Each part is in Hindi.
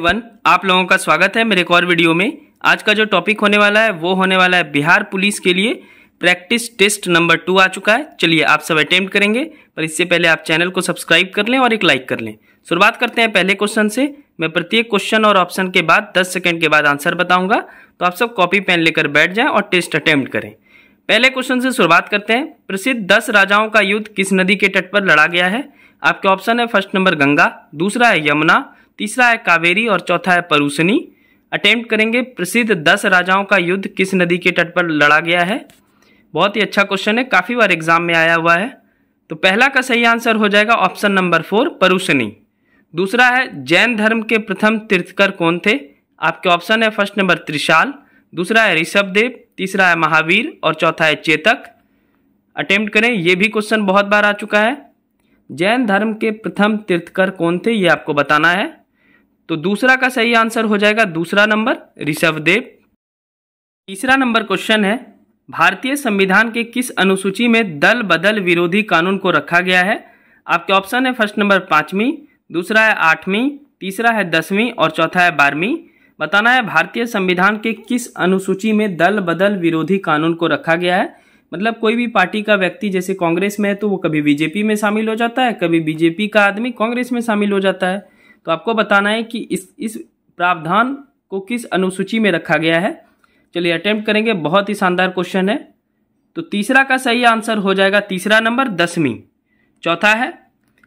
वन आप लोगों का स्वागत है मेरे एक और वीडियो में आज का जो टॉपिक होने वाला है वो होने वाला है बिहार पुलिस के लिए प्रैक्टिस टेस्ट नंबर टू आ चुका है चलिए आप सब अटेम्प्ट करेंगे पर इससे पहले आप चैनल को सब्सक्राइब कर लें और एक लाइक कर लें शुरुआत करते हैं पहले क्वेश्चन से मैं प्रत्येक क्वेश्चन और ऑप्शन के बाद दस सेकेंड के बाद आंसर बताऊँगा तो आप सब कॉपी पेन लेकर बैठ जाएँ और टेस्ट अटैम्प्ट करें पहले क्वेश्चन से शुरुआत करते हैं प्रसिद्ध दस राजाओं का युद्ध किस नदी के तट पर लड़ा गया है आपके ऑप्शन है फर्स्ट नंबर गंगा दूसरा है यमुना तीसरा है कावेरी और चौथा है परूसनी अटेम्प्ट करेंगे प्रसिद्ध दस राजाओं का युद्ध किस नदी के तट पर लड़ा गया है बहुत ही अच्छा क्वेश्चन है काफ़ी बार एग्जाम में आया हुआ है तो पहला का सही आंसर हो जाएगा ऑप्शन नंबर फोर परूसनी दूसरा है जैन धर्म के प्रथम तीर्थकर कौन थे आपके ऑप्शन है फर्स्ट नंबर त्रिशाल दूसरा है ऋषभदेव तीसरा है महावीर और चौथा है चेतक अटेम्प्ट करें ये भी क्वेश्चन बहुत बार आ चुका है जैन धर्म के प्रथम तीर्थकर कौन थे ये आपको बताना है तो दूसरा का सही आंसर हो जाएगा दूसरा नंबर ऋषभ देव तीसरा नंबर क्वेश्चन है भारतीय संविधान के किस अनुसूची में दल बदल विरोधी कानून को रखा गया है आपके ऑप्शन है फर्स्ट नंबर पाँचवीं दूसरा है आठवीं तीसरा है दसवीं और चौथा है बारहवीं बताना है भारतीय संविधान के किस अनुसूची में दल बदल विरोधी कानून को रखा गया है मतलब कोई भी पार्टी का व्यक्ति जैसे कांग्रेस में है तो वो कभी बीजेपी में शामिल हो जाता है कभी बीजेपी का आदमी कांग्रेस में शामिल हो जाता है तो आपको बताना है कि इस इस प्रावधान को किस अनुसूची में रखा गया है चलिए अटेम्प्ट करेंगे बहुत ही शानदार क्वेश्चन है तो तीसरा का सही आंसर हो जाएगा तीसरा नंबर दसवीं चौथा है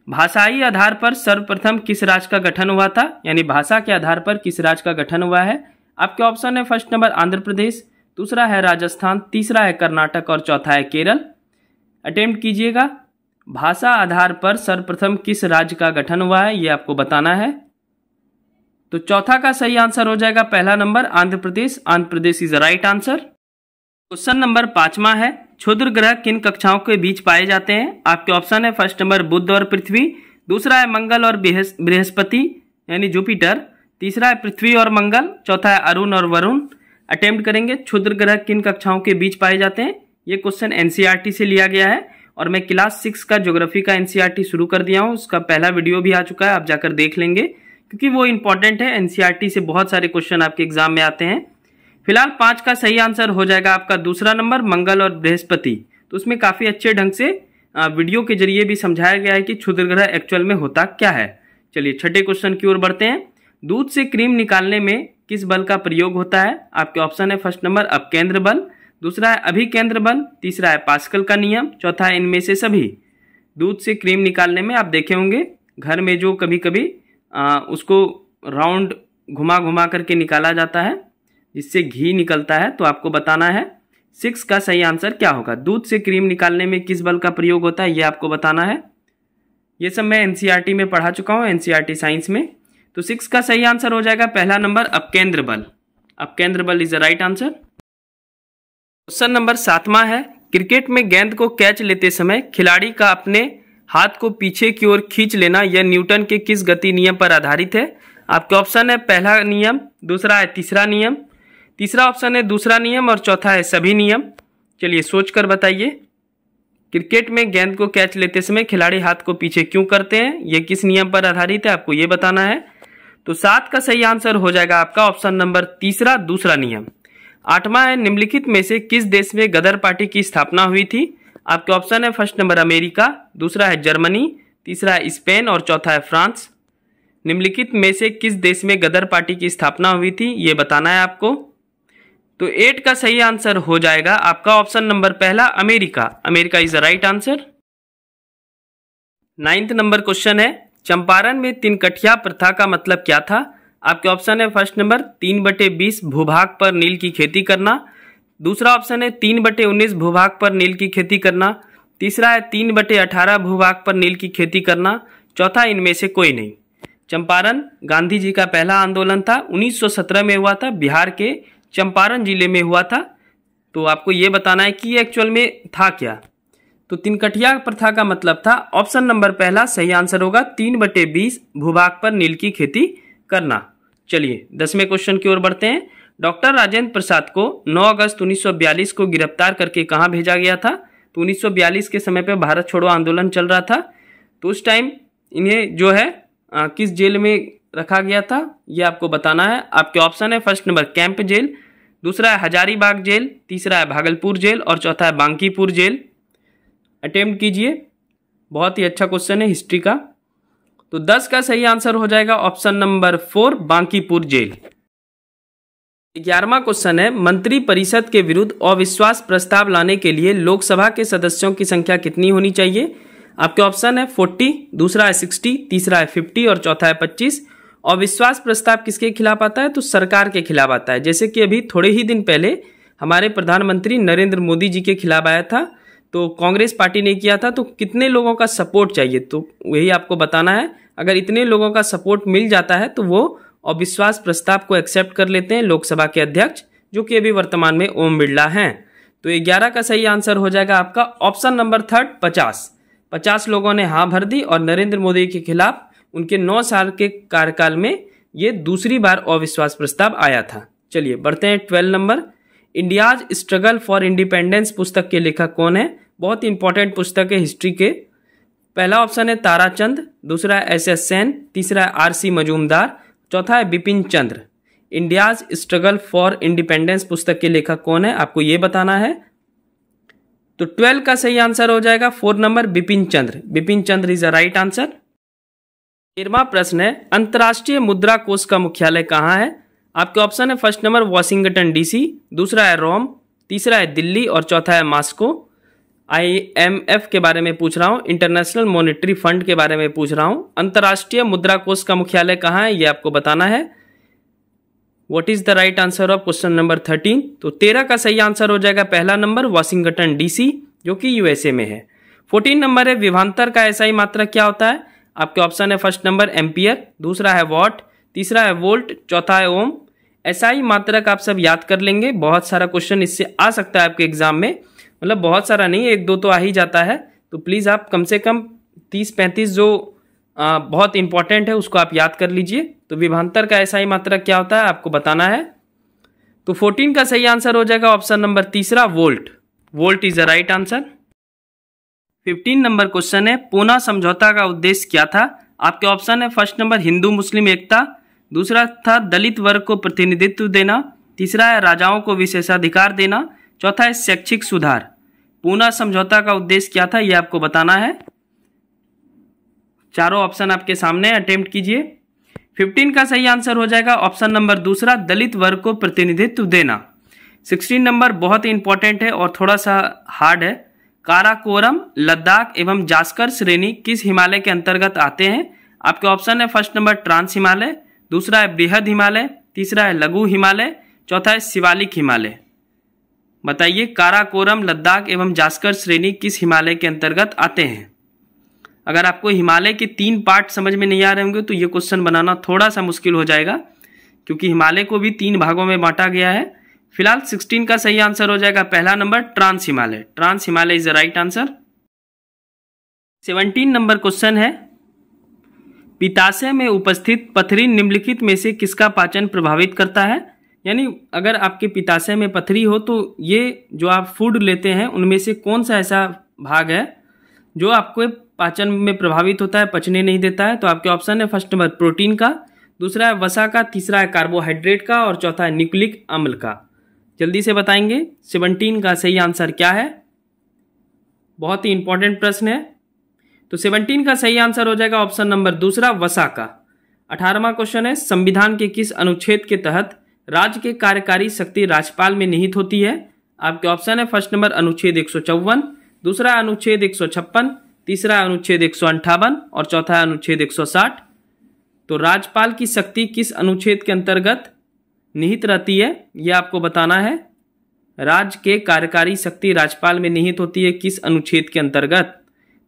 भाषाई आधार पर सर्वप्रथम किस राज्य का गठन हुआ था यानी भाषा के आधार पर किस राज्य का गठन हुआ है आपके ऑप्शन है फर्स्ट नंबर आंध्र प्रदेश दूसरा है राजस्थान तीसरा है कर्नाटक और चौथा है केरल अटेम्प्ट कीजिएगा भाषा आधार पर सर्वप्रथम किस राज्य का गठन हुआ है यह आपको बताना है तो चौथा का सही आंसर हो जाएगा पहला number Andhra Pradesh Andhra Pradesh is right answer question number पांचवा है क्षुद्र ग्रह किन कक्षाओं के बीच पाए जाते हैं आपके ऑप्शन है फर्स्ट नंबर बुद्ध और पृथ्वी दूसरा है मंगल और बृहस्पति यानी जुपिटर तीसरा है पृथ्वी और मंगल चौथा है अरुण और वरुण अटेम्प्ट करेंगे क्षुद्र ग्रह किन कक्षाओं के बीच पाए जाते हैं ये क्वेश्चन एनसीईआरटी e से लिया गया है और मैं क्लास सिक्स का ज्योग्राफी का एनसीईआरटी e शुरू कर दिया हूँ उसका पहला वीडियो भी आ चुका है आप जाकर देख लेंगे क्योंकि वो इंपॉर्टेंट है एनसीईआरटी e से बहुत सारे क्वेश्चन आपके एग्जाम में आते हैं फिलहाल पांच का सही आंसर हो जाएगा आपका दूसरा नंबर मंगल और बृहस्पति तो उसमें काफ़ी अच्छे ढंग से वीडियो के जरिए भी समझाया गया है कि क्षुद्र ग्रह एक्चुअल में होता क्या है चलिए छठे क्वेश्चन की ओर बढ़ते हैं दूध से क्रीम निकालने में किस बल का प्रयोग होता है आपके ऑप्शन है फर्स्ट नंबर अपकेंद्र बल दूसरा है अभिकेंद्र बल तीसरा है पास्कल का नियम चौथा है इनमें से सभी दूध से क्रीम निकालने में आप देखे होंगे घर में जो कभी कभी आ, उसको राउंड घुमा घुमा करके निकाला जाता है जिससे घी निकलता है तो आपको बताना है सिक्स का सही आंसर क्या होगा दूध से क्रीम निकालने में किस बल का प्रयोग होता है ये आपको बताना है ये सब मैं एनसीईआरटी में पढ़ा चुका हूँ एनसीईआरटी साइंस में तो सिक्स का सही आंसर हो जाएगा पहला नंबर अपकेंद्र बल अपकेंद्र बल is the right answer question number सातवा है क्रिकेट में गेंद को कैच लेते समय खिलाड़ी का अपने हाथ को पीछे की ओर खींच लेना यह न्यूटन के किस गति नियम पर आधारित है आपके ऑप्शन है पहला नियम दूसरा है तीसरा नियम तीसरा ऑप्शन है दूसरा नियम और चौथा है सभी नियम चलिए सोच कर बताइए क्रिकेट में गेंद को कैच लेते समय खिलाड़ी हाथ को पीछे क्यों करते हैं यह किस नियम पर आधारित है आपको ये बताना है तो सात का सही आंसर हो जाएगा आपका ऑप्शन नंबर तीसरा दूसरा नियम आठवां है निम्नलिखित में से किस देश में गदर पार्टी की स्थापना हुई थी आपके ऑप्शन है फर्स्ट नंबर अमेरिका दूसरा है जर्मनी तीसरा है स्पेन और चौथा है फ्रांस निम्नलिखित में से किस देश में गदर पार्टी की स्थापना हुई थी ये बताना है आपको तो एट का सही आंसर हो जाएगा आपका ऑप्शन नंबर पहला America America is the right answer ninth number question है चंपारण में तिनकठिया प्रथा का मतलब क्या था आपके ऑप्शन है फर्स्ट नंबर तीन बटे बीस भूभाग पर नील की खेती करना दूसरा ऑप्शन है तीन बटे उन्नीस भूभाग पर नील की खेती करना तीसरा है तीन बटे अठारह भूभाग पर नील की खेती करना चौथा इनमें से कोई नहीं चंपारण गांधी जी का पहला आंदोलन था 1917 में हुआ था बिहार के चंपारण जिले में हुआ था तो आपको ये बताना है कि एक्चुअल में था क्या तो तिनकटिया प्रथा का मतलब था ऑप्शन नंबर पहला सही आंसर होगा तीन बटे बीस भूभाग पर नील की खेती करना चलिए दसवें क्वेश्चन की ओर बढ़ते हैं डॉक्टर राजेंद्र प्रसाद को 9 अगस्त 1942 को गिरफ्तार करके कहाँ भेजा गया था तो 1942 के समय पे भारत छोड़ो आंदोलन चल रहा था तो उस टाइम इन्हें जो है आ, किस जेल में रखा गया था ये आपको बताना है आपके ऑप्शन है फर्स्ट नंबर कैंप जेल दूसरा है हजारीबाग जेल तीसरा है भागलपुर जेल और चौथा है बांकीपुर जेल अटेम्प्ट कीजिए बहुत ही अच्छा क्वेश्चन है हिस्ट्री का तो दस का सही आंसर हो जाएगा option number four Bankipur jail ग्यारहवा क्वेश्चन है मंत्री परिषद के विरुद्ध अविश्वास प्रस्ताव लाने के लिए लोकसभा के सदस्यों की संख्या कितनी होनी चाहिए आपके ऑप्शन है फोर्टी दूसरा है सिक्सटी तीसरा है फिफ्टी और चौथा है पच्चीस अविश्वास प्रस्ताव किसके खिलाफ आता है तो सरकार के खिलाफ आता है जैसे कि अभी थोड़े ही दिन पहले हमारे प्रधानमंत्री नरेंद्र मोदी जी के खिलाफ आया था तो कांग्रेस पार्टी ने किया था तो कितने लोगों का सपोर्ट चाहिए तो वही आपको बताना है अगर इतने लोगों का सपोर्ट मिल जाता है तो वो अविश्वास प्रस्ताव को एक्सेप्ट कर लेते हैं लोकसभा के अध्यक्ष जो कि अभी वर्तमान में ओम बिरला हैं तो ग्यारह का सही आंसर हो जाएगा आपका ऑप्शन नंबर थर्ड पचास पचास लोगों ने हाँ भर दी और नरेंद्र मोदी के खिलाफ उनके नौ साल के कार्यकाल में ये दूसरी बार अविश्वास प्रस्ताव आया था चलिए बढ़ते हैं twelve number India's struggle for independence पुस्तक के लेखक कौन है बहुत इंपॉर्टेंट पुस्तक है हिस्ट्री के पहला ऑप्शन है ताराचंद दूसरा है एस एस सेन तीसरा है आर सी मजूमदार चौथा है Bipin Chandra India's struggle for independence पुस्तक के लेखक कौन है आपको ये बताना है तो ट्वेल्व का सही आंसर हो जाएगा four number Bipin Chandra Bipin Chandra is a right answer तेरवा प्रश्न है अंतर्राष्ट्रीय मुद्रा कोष का मुख्यालय कहाँ है आपके ऑप्शन है फर्स्ट नंबर वॉशिंगटन डीसी दूसरा है रोम तीसरा है दिल्ली और चौथा है मास्को आईएमएफ के बारे में पूछ रहा हूँ इंटरनेशनल मॉनिटरी फंड के बारे में पूछ रहा हूँ अंतर्राष्ट्रीय मुद्रा कोष का मुख्यालय कहाँ है ये आपको बताना है what is the right answer of question number thirteen तो तेरह का सही आंसर हो जाएगा पहला नंबर वॉशिंगटन डीसी जो कि यूएसए में है फोर्टीन नंबर है विभांतर का ऐसा ही मात्रा क्या होता है आपके ऑप्शन है फर्स्ट नंबर एम्पियर दूसरा है वॉट तीसरा है वोल्ट चौथा है ओम ऐसा ही मात्रक आप सब याद कर लेंगे बहुत सारा क्वेश्चन इससे आ सकता है आपके एग्जाम में मतलब बहुत सारा नहीं एक दो तो आ ही जाता है तो प्लीज़ आप कम से कम तीस पैंतीस जो आ, बहुत इंपॉर्टेंट है उसको आप याद कर लीजिए तो विभांतर का ऐसा ही मात्रक क्या होता है आपको बताना है तो फोर्टीन का सही आंसर हो जाएगा ऑप्शन नंबर तीसरा volt volt is the right answer fifteen number question है पूना समझौता का उद्देश्य क्या था आपके ऑप्शन है फर्स्ट नंबर हिंदू मुस्लिम एकता दूसरा था दलित वर्ग को प्रतिनिधित्व देना तीसरा है राजाओं को विशेषाधिकार देना चौथा है शैक्षिक सुधार पूना समझौता का उद्देश्य क्या था यह आपको बताना है चारों ऑप्शन आपके सामने अटेम्प्ट कीजिए 15 का सही आंसर हो जाएगा ऑप्शन नंबर दूसरा दलित वर्ग को प्रतिनिधित्व देना 16 नंबर बहुत ही इंपॉर्टेंट है और थोड़ा सा हार्ड है काराकोरम लद्दाख एवं जास्कर श्रेणी किस हिमालय के अंतर्गत आते हैं आपके ऑप्शन है फर्स्ट नंबर ट्रांस हिमालय दूसरा है बृहद हिमालय तीसरा है लघु हिमालय चौथा है शिवालिक हिमालय बताइए काराकोरम लद्दाख एवं जास्कर श्रेणी किस हिमालय के अंतर्गत आते हैं अगर आपको हिमालय के तीन पार्ट समझ में नहीं आ रहे होंगे तो ये क्वेश्चन बनाना थोड़ा सा मुश्किल हो जाएगा क्योंकि हिमालय को भी तीन भागों में बांटा गया है फिलहाल 16 का सही आंसर हो जाएगा पहला number trans Himalaya trans Himalaya is the right answer 17 number question है पिताशय में उपस्थित पथरी निम्नलिखित में से किसका पाचन प्रभावित करता है यानी अगर आपके पिताशय में पथरी हो तो ये जो आप फूड लेते हैं उनमें से कौन सा ऐसा भाग है जो आपको पाचन में प्रभावित होता है पचने नहीं देता है तो आपके ऑप्शन है फर्स्ट नंबर प्रोटीन का दूसरा है वसा का तीसरा है कार्बोहाइड्रेट का और चौथा है न्यूक्लिक अम्ल का जल्दी से बताएंगे सेवनटीन का सही आंसर क्या है बहुत ही इंपॉर्टेंट प्रश्न है तो सेवनटीन का सही आंसर हो जाएगा ऑप्शन नंबर दूसरा वसा का अठारहवा क्वेश्चन है संविधान के किस अनुच्छेद के तहत राज्य के कार्यकारी शक्ति राज्यपाल में निहित होती है आपके ऑप्शन है फर्स्ट नंबर अनुच्छेद एक दूसरा अनुच्छेद एक तीसरा अनुच्छेद एक और चौथा अनुच्छेद एक तो राज्यपाल की शक्ति किस अनुच्छेद के अंतर्गत निहित रहती है यह आपको बताना है राज्य के कार्यकारी शक्ति राज्यपाल में निहित होती है किस अनुच्छेद के अंतर्गत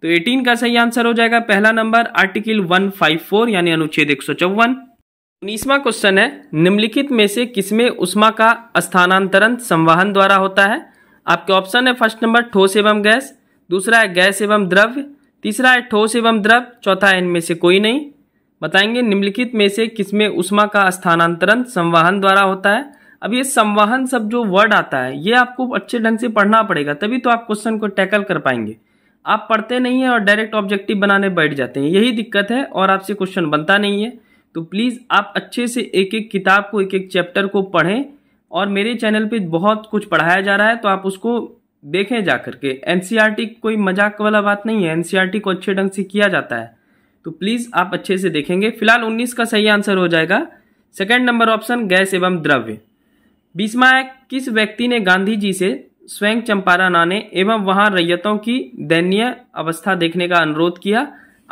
तो 18 का सही आंसर हो जाएगा पहला नंबर आर्टिकल 154 यानी अनुच्छेद एक सौ उन्नीसवा क्वेश्चन है निम्नलिखित में से किसमें उष्मा का स्थानांतरण संवहन द्वारा होता है आपके ऑप्शन है फर्स्ट नंबर ठोस एवं गैस दूसरा है गैस एवं द्रव्य तीसरा है ठोस एवं द्रव चौथा है इनमें से कोई नहीं बताएंगे निम्नलिखित में से किसमें उष्मा का स्थानांतरण संवाहन द्वारा होता है अब ये संवाहन सब जो वर्ड आता है ये आपको अच्छे ढंग से पढ़ना पड़ेगा तभी तो आप क्वेश्चन को टैकल कर पाएंगे आप पढ़ते नहीं हैं और डायरेक्ट ऑब्जेक्टिव बनाने बैठ जाते हैं यही दिक्कत है और आपसे क्वेश्चन बनता नहीं है तो प्लीज़ आप अच्छे से एक एक किताब को एक एक चैप्टर को पढ़ें और मेरे चैनल पे बहुत कुछ पढ़ाया जा रहा है तो आप उसको देखें जा करके एन e कोई मजाक वाला बात नहीं है एन e को अच्छे ढंग से किया जाता है तो प्लीज़ आप अच्छे से देखेंगे फिलहाल उन्नीस का सही आंसर हो जाएगा सेकेंड नंबर ऑप्शन गैस एवं द्रव्य बीसमा है किस व्यक्ति ने गांधी जी से स्वयं चंपारण आने एवं वहां रैयतों की दयनीय अवस्था देखने का अनुरोध किया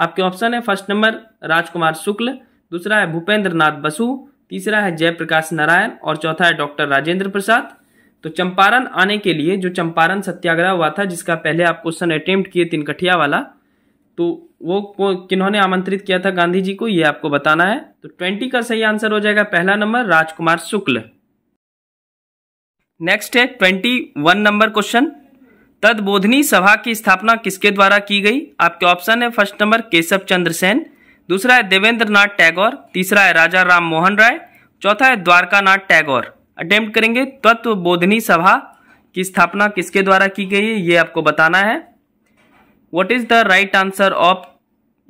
आपके ऑप्शन है फर्स्ट नंबर राजकुमार शुक्ल दूसरा है भूपेंद्र नाथ बसु तीसरा है जयप्रकाश नारायण और चौथा है डॉक्टर राजेंद्र प्रसाद तो चंपारण आने के लिए जो चंपारण सत्याग्रह हुआ था जिसका पहले आप क्वेश्चन अटेम्प्ट किए तिनकठिया वाला तो वो किन्होंने आमंत्रित किया था गांधी जी को ये आपको बताना है तो ट्वेंटी का सही आंसर हो जाएगा पहला नंबर राजकुमार शुक्ल नेक्स्ट है twenty one number question Tattvabodhini Sabha की स्थापना किसके द्वारा की गई आपके ऑप्शन है फर्स्ट नंबर केशव चंद्र सेन दूसरा है देवेंद्र नाथ टैगोर तीसरा है राजा राम मोहन राय चौथा है द्वारका नाथ टैगोर अटेम्प्ट करेंगे तत्व बोधनी सभा की स्थापना किसके द्वारा की गई है ये आपको बताना है what is the right answer of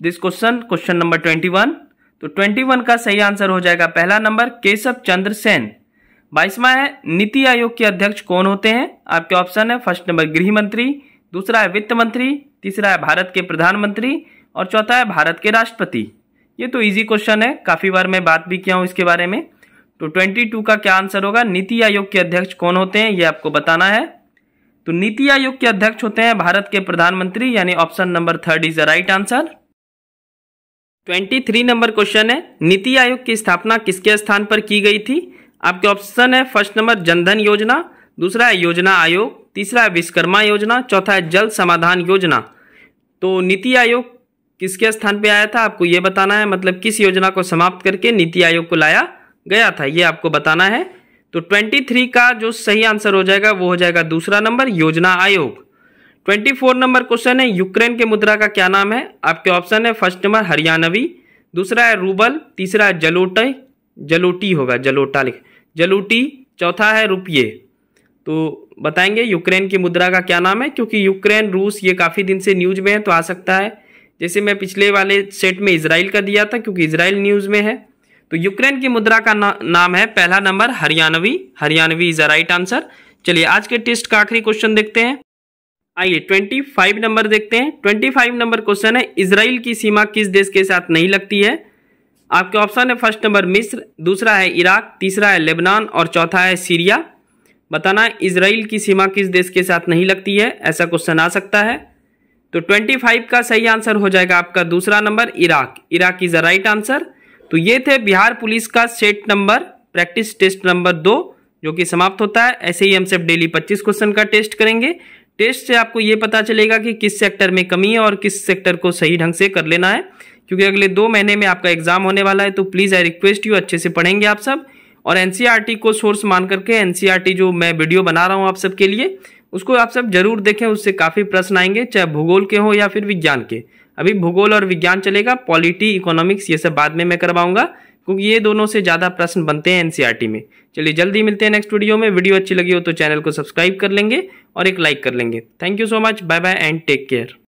this question question number twenty one तो ट्वेंटी वन का सही आंसर हो जाएगा पहला नंबर केशव चंद्र सेन बाईसवा है नीति आयोग के अध्यक्ष कौन होते हैं आपके ऑप्शन है फर्स्ट नंबर गृह मंत्री दूसरा है वित्त मंत्री तीसरा है भारत के प्रधानमंत्री और चौथा है भारत के राष्ट्रपति ये तो इजी क्वेश्चन है काफ़ी बार मैं बात भी किया हूँ इसके बारे में तो 22 का क्या आंसर होगा नीति आयोग के अध्यक्ष कौन होते हैं ये आपको बताना है तो नीति आयोग के अध्यक्ष होते हैं भारत के प्रधानमंत्री यानी option number third is the right answer 23 number question है नीति आयोग की स्थापना किसके स्थान पर की गई थी आपके ऑप्शन है फर्स्ट नंबर जनधन योजना दूसरा है योजना आयोग तीसरा है विश्वकर्मा योजना चौथा है जल समाधान योजना तो नीति आयोग किसके स्थान पे आया था आपको ये बताना है मतलब किस योजना को समाप्त करके नीति आयोग को लाया गया था ये आपको बताना है तो 23 का जो सही आंसर हो जाएगा वो हो जाएगा दूसरा नंबर योजना आयोग 24 नंबर क्वेश्चन है यूक्रेन के मुद्रा का क्या नाम है आपके ऑप्शन है फर्स्ट नंबर हरियाणवी दूसरा है रूबल तीसरा है जलोटे जलोटी होगा जलोटा लिख जलूटी चौथा है रुपये तो बताएंगे यूक्रेन की मुद्रा का क्या नाम है क्योंकि यूक्रेन रूस ये काफ़ी दिन से न्यूज में है तो आ सकता है जैसे मैं पिछले वाले सेट में इसराइल का दिया था क्योंकि इसराइल न्यूज़ में है तो यूक्रेन की मुद्रा का ना, नाम है पहला number Haryanvi Haryanvi is right answer चलिए आज के टेस्ट का आखिरी क्वेश्चन देखते हैं आइए फाइव नंबर देखते हैं फाइव नंबर क्वेश्चन है इसराइल की सीमा किस देश के साथ नहीं लगती है आपके ऑप्शन है फर्स्ट नंबर मिस्र दूसरा है इराक तीसरा है लेबनान और चौथा है सीरिया बताना है इसराइल की सीमा किस देश के साथ नहीं लगती है ऐसा क्वेश्चन आ सकता है तो 25 का सही आंसर हो जाएगा आपका दूसरा number Iraq Iraq is a right answer तो ये थे बिहार पुलिस का set number practice test number दो जो कि समाप्त होता है ऐसे ही हम सब डेली 25 क्वेश्चन का टेस्ट करेंगे टेस्ट से आपको ये पता चलेगा कि किस सेक्टर में कमी है और किस सेक्टर को सही ढंग से कर लेना है क्योंकि अगले दो महीने में आपका एग्जाम होने वाला है तो प्लीज़ आई रिक्वेस्ट यू अच्छे से पढ़ेंगे आप सब और एन e को सोर्स मान करके एन e जो मैं वीडियो बना रहा हूँ आप सबके लिए उसको आप सब जरूर देखें उससे काफ़ी प्रश्न आएंगे चाहे भूगोल के हों या फिर विज्ञान के अभी भूगोल और विज्ञान चलेगा पॉलिटी इकोनॉमिक्स ये सब बाद में मैं करवाऊंगा क्योंकि ये दोनों से ज़्यादा प्रश्न बनते हैं एनसीईआरटी e में चलिए जल्दी मिलते हैं नेक्स्ट वीडियो में वीडियो अच्छी लगी हो तो चैनल को सब्सक्राइब कर लेंगे और एक लाइक कर लेंगे thank you so much bye bye and take care